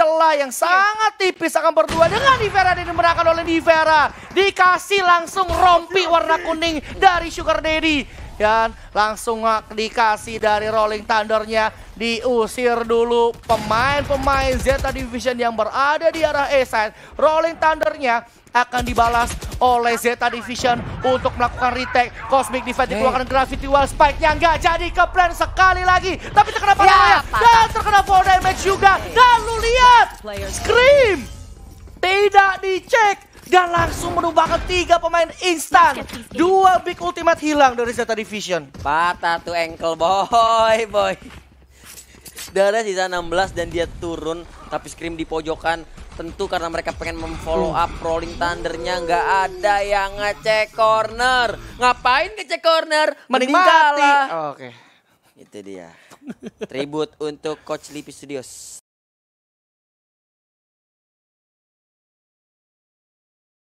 celah yang iya. sangat tipis akan berdua dengan Divera dan dimenangkan oleh Divera Dikasih langsung rompi iya, warna iya. kuning dari Sugar Daddy. Dan langsung ah, dikasih dari Rolling Thundernya diusir dulu pemain-pemain Zeta Division yang berada di arah A-side. Rolling Thundernya akan dibalas oleh Zeta Division untuk melakukan retake. Cosmic Defense dikeluarkan Gravity Wall Spike-nya nggak jadi keplan sekali lagi. Tapi terkena ya? dan terkena fall damage juga. Dan lulus Scream! Tidak dicek! Dan langsung merubah tiga pemain instan. Dua big ultimate hilang dari Zeta Division. Patah tuh ankle boy, boy. Darah sisa 16 dan dia turun. Tapi Scream di pojokan tentu karena mereka pengen memfollow up rolling thundernya nggak ada yang ngecek corner ngapain ngecek corner mending oh, oke okay. itu dia tribut untuk coach Lipi Studios